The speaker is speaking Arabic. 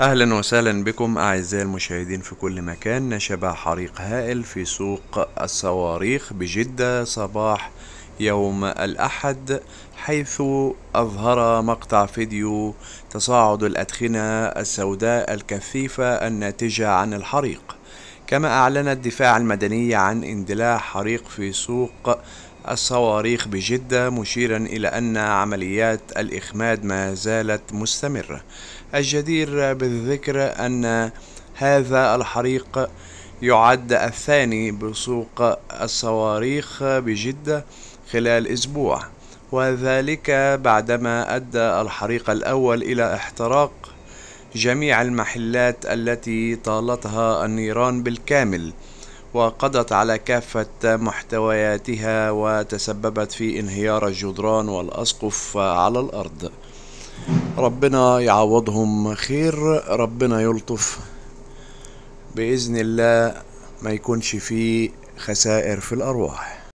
اهلا وسهلا بكم اعزائي المشاهدين في كل مكان نشب حريق هائل في سوق الصواريخ بجدة صباح يوم الاحد حيث اظهر مقطع فيديو تصاعد الادخنة السوداء الكثيفة الناتجة عن الحريق كما أعلن الدفاع المدني عن اندلاع حريق في سوق الصواريخ بجدة مشيرا إلى أن عمليات الإخماد ما زالت مستمرة الجدير بالذكر أن هذا الحريق يعد الثاني بسوق الصواريخ بجدة خلال أسبوع وذلك بعدما أدى الحريق الأول إلى احتراق جميع المحلات التي طالتها النيران بالكامل وقضت على كافة محتوياتها وتسببت في انهيار الجدران والأسقف على الأرض ربنا يعوضهم خير ربنا يلطف بإذن الله ما يكونش فيه خسائر في الأرواح